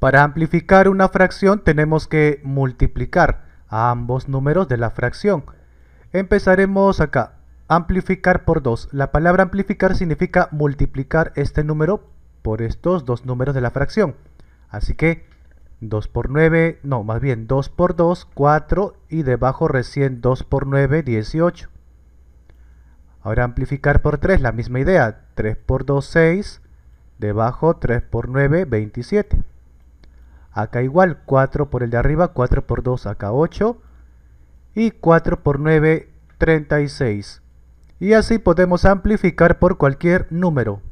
Para amplificar una fracción tenemos que multiplicar a ambos números de la fracción. Empezaremos acá. Amplificar por 2. La palabra amplificar significa multiplicar este número por estos dos números de la fracción. Así que 2 por 9, no, más bien 2 por 2, 4 y debajo recién 2 por 9, 18. Ahora amplificar por 3, la misma idea. 3 por 2, 6. Debajo 3 por 9, 27 acá igual, 4 por el de arriba, 4 por 2, acá 8, y 4 por 9, 36. Y así podemos amplificar por cualquier número.